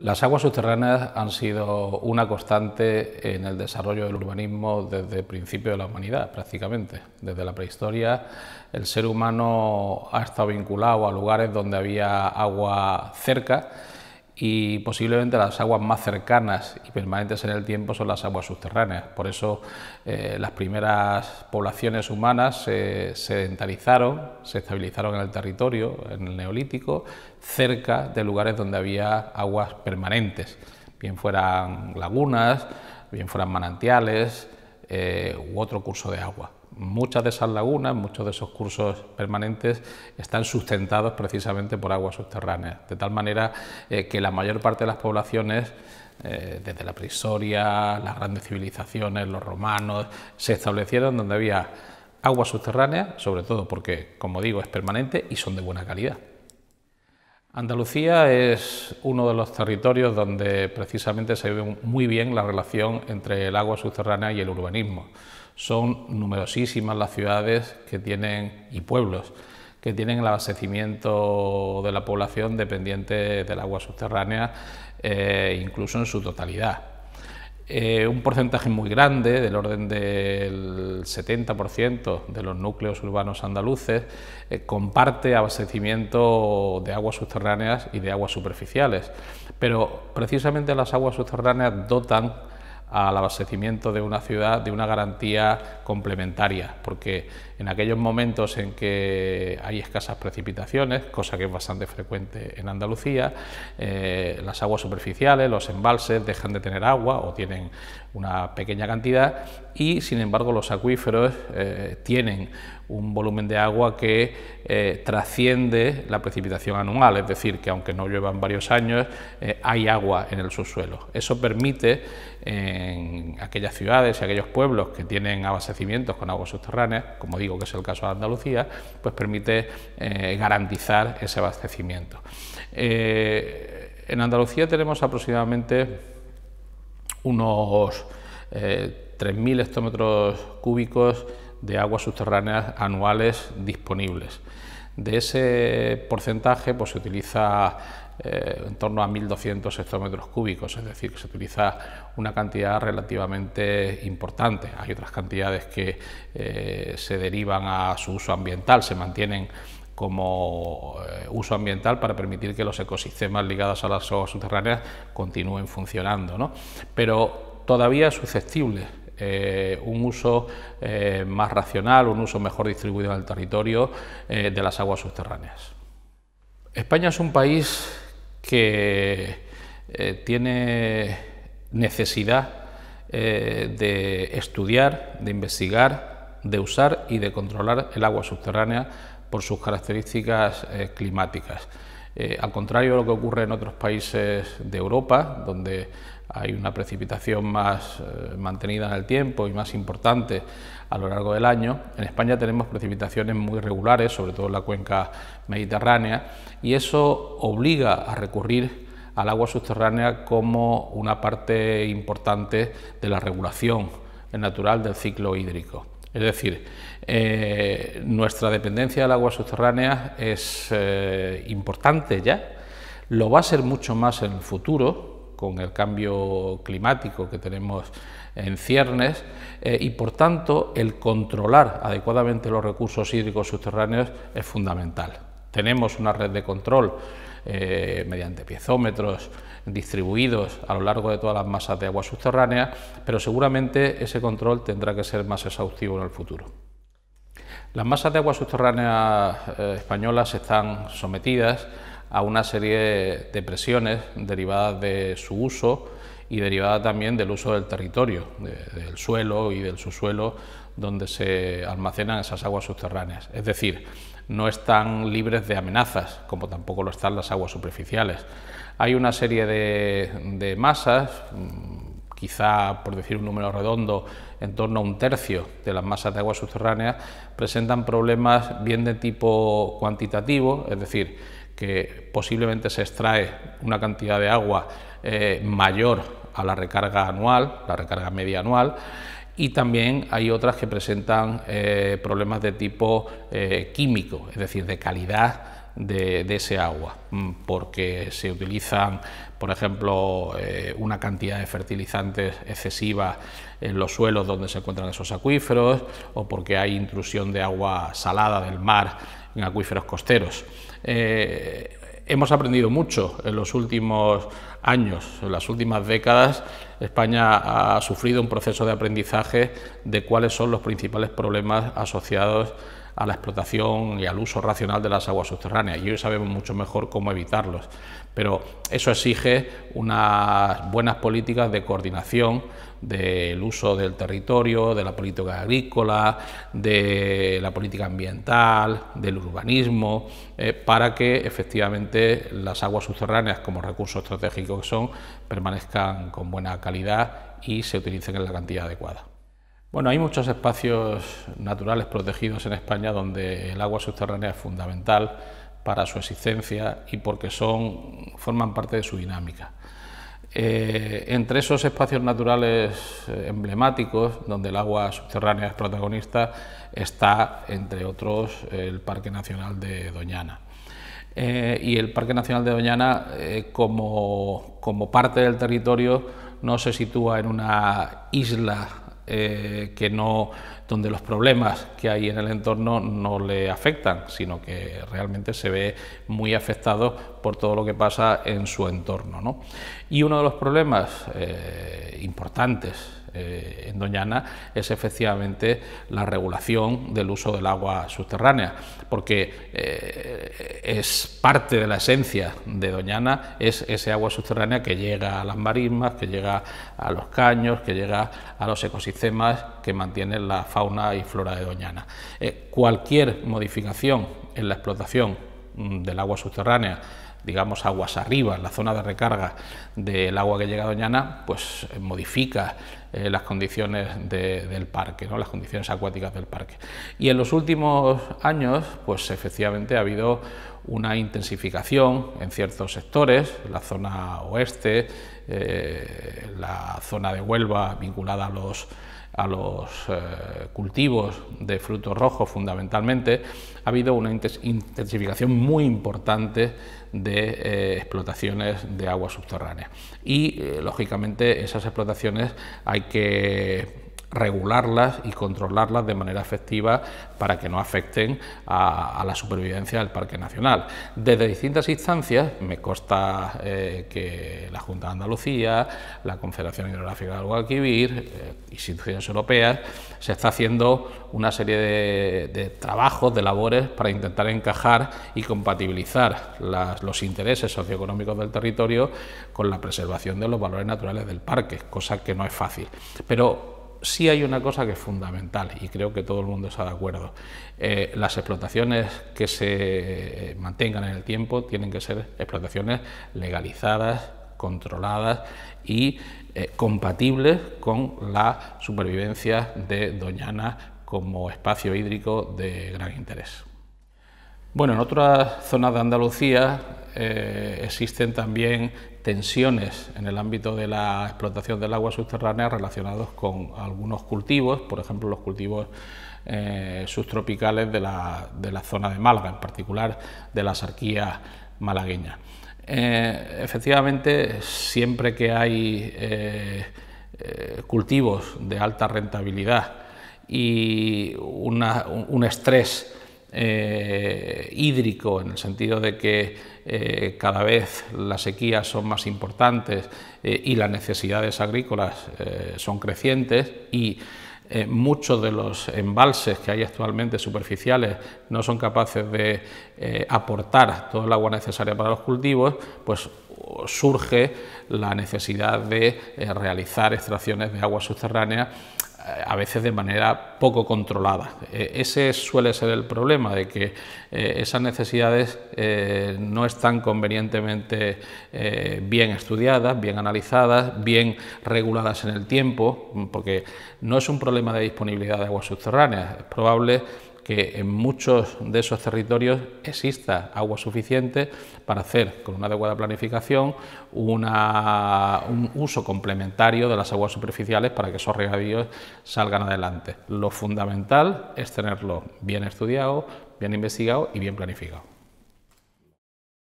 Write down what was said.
Las aguas subterráneas han sido una constante en el desarrollo del urbanismo desde el principio de la humanidad, prácticamente. Desde la prehistoria, el ser humano ha estado vinculado a lugares donde había agua cerca y posiblemente las aguas más cercanas y permanentes en el tiempo son las aguas subterráneas. Por eso eh, las primeras poblaciones humanas se sedentarizaron, se estabilizaron en el territorio, en el neolítico, cerca de lugares donde había aguas permanentes, bien fueran lagunas, bien fueran manantiales, eh, u otro curso de agua. Muchas de esas lagunas, muchos de esos cursos permanentes están sustentados precisamente por aguas subterráneas, de tal manera eh, que la mayor parte de las poblaciones eh, desde la prehistoria, las grandes civilizaciones, los romanos, se establecieron donde había agua subterránea, sobre todo porque, como digo, es permanente y son de buena calidad. Andalucía es uno de los territorios donde precisamente se ve muy bien la relación entre el agua subterránea y el urbanismo. Son numerosísimas las ciudades que tienen y pueblos que tienen el abastecimiento de la población dependiente del agua subterránea, eh, incluso en su totalidad. Eh, un porcentaje muy grande, del orden del 70% de los núcleos urbanos andaluces, eh, comparte abastecimiento de aguas subterráneas y de aguas superficiales, pero precisamente las aguas subterráneas dotan al abastecimiento de una ciudad de una garantía complementaria, porque en aquellos momentos en que hay escasas precipitaciones, cosa que es bastante frecuente en Andalucía, eh, las aguas superficiales, los embalses dejan de tener agua o tienen una pequeña cantidad y sin embargo los acuíferos eh, tienen un volumen de agua que eh, trasciende la precipitación anual, es decir, que aunque no en varios años, hay agua en el subsuelo. Eso permite en aquellas ciudades y aquellos pueblos que tienen abastecimientos con aguas subterráneas, como digo, que es el caso de Andalucía, pues permite eh, garantizar ese abastecimiento. Eh, en Andalucía tenemos aproximadamente unos 3.000 eh, hectómetros cúbicos de aguas subterráneas anuales disponibles. De ese porcentaje pues, se utiliza eh, en torno a 1.200 hectómetros cúbicos, es decir, que se utiliza una cantidad relativamente importante. Hay otras cantidades que eh, se derivan a su uso ambiental, se mantienen como eh, uso ambiental para permitir que los ecosistemas ligados a las aguas subterráneas continúen funcionando, pero todavía es susceptible un uso más racional, un uso mejor distribuido en el territorio de las aguas subterráneas. España es un país que eh, tiene necesidad eh, de estudiar, de investigar, de usar y de controlar el agua subterránea por sus características eh, climáticas. al contrario de lo que ocurre en otros países de Europa, donde hay una precipitación más eh, mantenida en el tiempo y más importante a lo largo del año. En España tenemos precipitaciones muy regulares, sobre todo en la cuenca mediterránea, y eso obliga a recurrir al agua subterránea como una parte importante de la regulación natural del ciclo hídrico. Es decir, eh, nuestra dependencia del agua subterránea es eh, importante ya, lo va a ser mucho más en el futuro, con el cambio climático que tenemos en ciernes eh, y por tanto el controlar adecuadamente los recursos hídricos subterráneos es fundamental. Tenemos una red de control eh, mediante piezómetros distribuidos a lo largo de todas las masas de agua subterránea, pero seguramente ese control tendrá que ser más exhaustivo en el futuro. Las masas de agua subterránea eh, españolas están sometidas a una serie de presiones derivadas de su uso y derivada también del uso del territorio, del suelo y del subsuelo donde se almacenan esas aguas subterráneas. Es decir, no están libres de amenazas, como tampoco lo están las aguas superficiales. Hay una serie de masas, mm, quizá por decir un número redondo, en torno a un tercio de las masas de aguas subterráneas, presentan problemas bien de tipo cuantitativo, es decir, que posiblemente se extrae una cantidad de agua eh, mayor a la recarga anual, la recarga media anual, y también hay otras que presentan eh, problemas de tipo eh, químico, es decir, de calidad de, ese agua, mm, porque se utilizan, por ejemplo, una cantidad de fertilizantes excesiva en los suelos donde se encuentran esos acuíferos, o porque hay intrusión de agua salada del mar en acuíferos costeros. Eh, hemos aprendido mucho en los últimos años, en las últimas décadas. España ha sufrido un proceso de aprendizaje de cuáles son los principales problemas asociados a la explotación y al uso racional de las aguas subterráneas y hoy sabemos mucho mejor cómo evitarlos. Pero eso exige unas buenas políticas de coordinación del uso del territorio, de la política agrícola, de la política ambiental, del urbanismo, eh, para que efectivamente las aguas subterráneas como recursos estratégicos que son permanezcan con buena calidad y se utilicen en la cantidad adecuada. Bueno, hay muchos espacios naturales protegidos en España donde el agua subterránea es fundamental para su existencia y porque son, forman parte de su dinámica. Eh, entre esos espacios naturales eh, emblemáticos, donde el agua subterránea es protagonista, está, entre otros, el Parque Nacional de Doñana. Eh, y el Parque Nacional de Doñana, como, como parte del territorio, no se sitúa en una isla eh, que no, donde los problemas que hay en el entorno no le afectan, sino que realmente se ve muy afectado por todo lo que pasa en su entorno. Y uno de los problemas eh, importantes eh, en Doñana es efectivamente la regulación del uso del agua subterránea, porque eh, es parte de la esencia de Doñana, es ese agua subterránea que llega a las marismas, que llega a los caños, que llega a los ecosistemas que mantienen la fauna y flora de Doñana. Eh, cualquier modificación en la explotación mm, del agua subterránea, digamos, aguas arriba, la zona de recarga del agua que llega a Doñana, pues eh, modifica eh, las condiciones del parque, ¿no? las condiciones acuáticas del parque. Y en los últimos años, pues efectivamente ha habido una intensificación en ciertos sectores, la zona oeste, eh, la zona de Huelva vinculada a los a los eh, cultivos de frutos rojos fundamentalmente, ha habido una intensificación muy importante de eh, explotaciones de aguas subterráneas. Y, eh, lógicamente, esas explotaciones hay que regularlas y controlarlas de manera efectiva para que no afecten a, la supervivencia del Parque Nacional. Desde distintas instancias, me consta eh, que la Junta de Andalucía, la Confederación Hidrográfica del Guadalquivir, eh, instituciones europeas, se está haciendo una serie de, trabajos, de labores para intentar encajar y compatibilizar los intereses socioeconómicos del territorio con la preservación de los valores naturales del parque, cosa que no es fácil. Pero sí hay una cosa que es fundamental y creo que todo el mundo está de acuerdo. Eh, las explotaciones que se mantengan en el tiempo tienen que ser explotaciones legalizadas, controladas y eh, compatibles con la supervivencia de Doñana como espacio hídrico de gran interés. Bueno, en otras zonas de Andalucía eh, existen también tensiones en el ámbito de la explotación del agua subterránea relacionados con algunos cultivos, por ejemplo los cultivos eh, subtropicales de la, zona de Málaga, en particular de la arquías malagueña. Eh, efectivamente, siempre que hay eh, cultivos de alta rentabilidad y un estrés eh, hídrico, en el sentido de que eh, cada vez las sequías son más importantes eh, y las necesidades agrícolas son crecientes y muchos de los embalses que hay actualmente superficiales no son capaces de aportar todo el agua necesaria para los cultivos, pues surge la necesidad de realizar extracciones de agua subterránea a veces de manera poco controlada. E, ese suele ser el problema, de que eh, esas necesidades eh, no están convenientemente eh, bien estudiadas, bien analizadas, bien reguladas en el tiempo, porque no es un problema de disponibilidad de aguas subterráneas, es probable que en muchos de esos territorios exista agua suficiente para hacer, con una adecuada planificación, un uso complementario de las aguas superficiales para que esos regadíos salgan adelante. Lo fundamental es tenerlo bien estudiado, bien investigado y bien planificado.